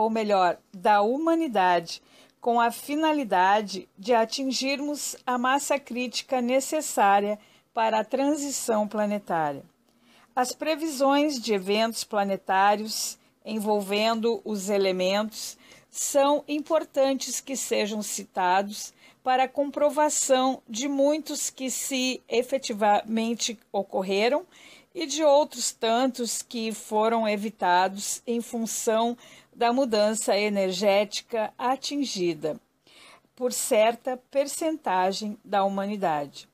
ou melhor, da humanidade, com a finalidade de atingirmos a massa crítica necessária para a transição planetária. As previsões de eventos planetários envolvendo os elementos são importantes que sejam citados para comprovação de muitos que se efetivamente ocorreram e de outros tantos que foram evitados em função da mudança energética atingida por certa percentagem da humanidade.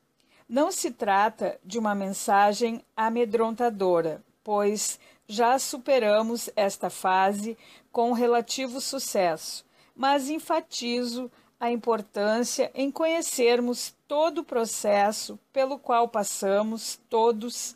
Não se trata de uma mensagem amedrontadora, pois já superamos esta fase com relativo sucesso, mas enfatizo a importância em conhecermos todo o processo pelo qual passamos todos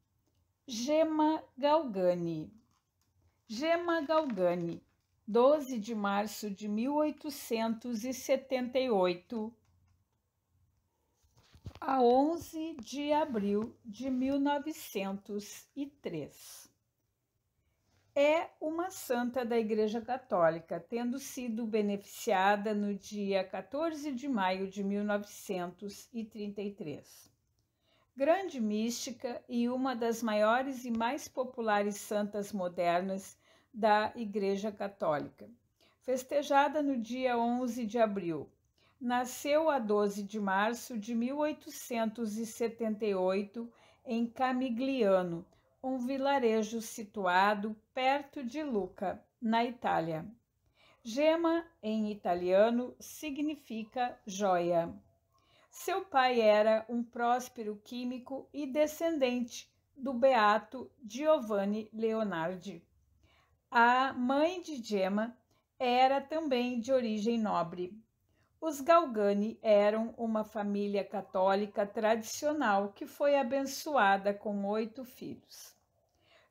Gema Galgani. Gema Galgani, 12 de março de 1878 a 11 de abril de 1903. É uma santa da Igreja Católica, tendo sido beneficiada no dia 14 de maio de 1933 grande mística e uma das maiores e mais populares santas modernas da Igreja Católica. Festejada no dia 11 de abril, nasceu a 12 de março de 1878 em Camigliano, um vilarejo situado perto de Lucca, na Itália. Gema, em italiano, significa joia. Seu pai era um próspero químico e descendente do beato Giovanni Leonardi. A mãe de Gemma era também de origem nobre. Os Galgani eram uma família católica tradicional que foi abençoada com oito filhos.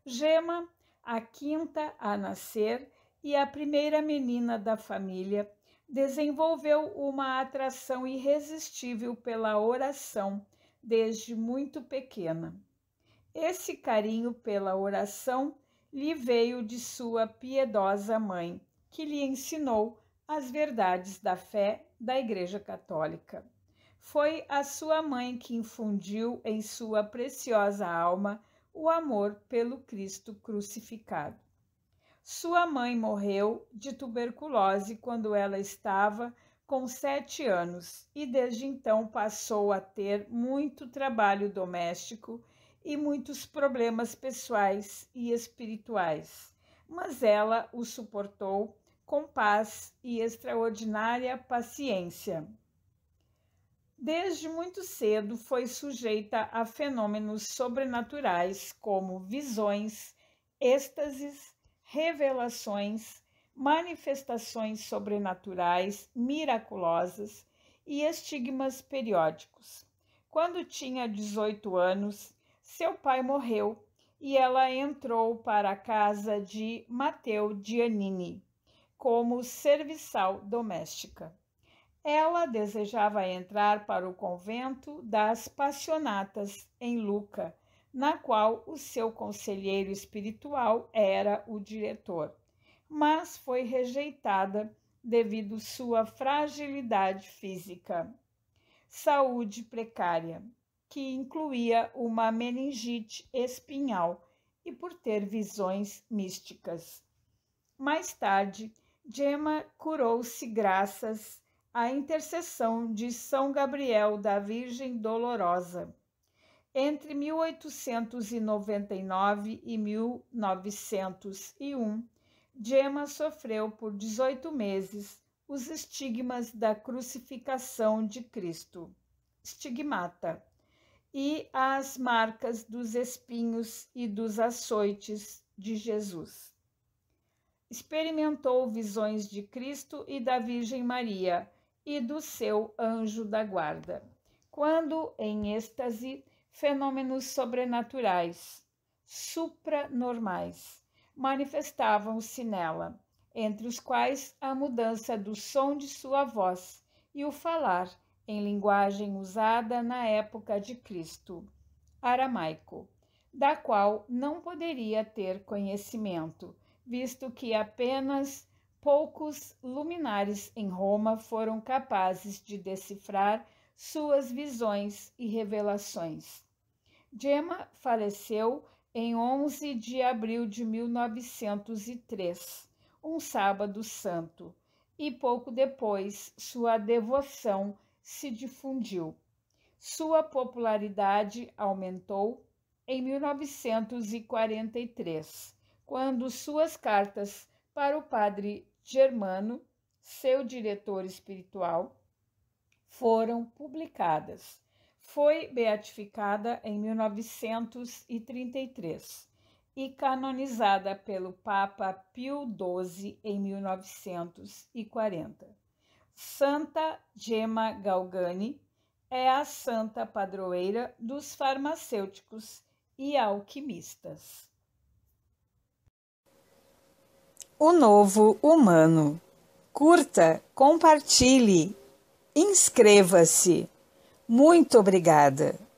Gemma, a quinta a nascer e a primeira menina da família, desenvolveu uma atração irresistível pela oração desde muito pequena. Esse carinho pela oração lhe veio de sua piedosa mãe, que lhe ensinou as verdades da fé da Igreja Católica. Foi a sua mãe que infundiu em sua preciosa alma o amor pelo Cristo crucificado. Sua mãe morreu de tuberculose quando ela estava com sete anos e desde então passou a ter muito trabalho doméstico e muitos problemas pessoais e espirituais. Mas ela o suportou com paz e extraordinária paciência. Desde muito cedo foi sujeita a fenômenos sobrenaturais como visões, êxtases revelações, manifestações sobrenaturais miraculosas e estigmas periódicos. Quando tinha 18 anos, seu pai morreu e ela entrou para a casa de Matteo Giannini como serviçal doméstica. Ela desejava entrar para o convento das Passionatas em Luca, na qual o seu conselheiro espiritual era o diretor, mas foi rejeitada devido sua fragilidade física. Saúde precária, que incluía uma meningite espinhal e por ter visões místicas. Mais tarde, Gemma curou-se graças à intercessão de São Gabriel da Virgem Dolorosa. Entre 1899 e 1901, Gemma sofreu por 18 meses os estigmas da crucificação de Cristo, estigmata, e as marcas dos espinhos e dos açoites de Jesus. Experimentou visões de Cristo e da Virgem Maria e do seu anjo da guarda. Quando, em êxtase, fenômenos sobrenaturais, supranormais, manifestavam-se nela, entre os quais a mudança do som de sua voz e o falar em linguagem usada na época de Cristo, aramaico, da qual não poderia ter conhecimento, visto que apenas poucos luminares em Roma foram capazes de decifrar suas visões e revelações. Gemma faleceu em 11 de abril de 1903, um sábado santo, e pouco depois sua devoção se difundiu. Sua popularidade aumentou em 1943, quando suas cartas para o padre Germano, seu diretor espiritual, foram publicadas. Foi beatificada em 1933 e canonizada pelo Papa Pio XII em 1940. Santa Gemma Galgani é a santa padroeira dos farmacêuticos e alquimistas. O novo humano. Curta, compartilhe Inscreva-se. Muito obrigada.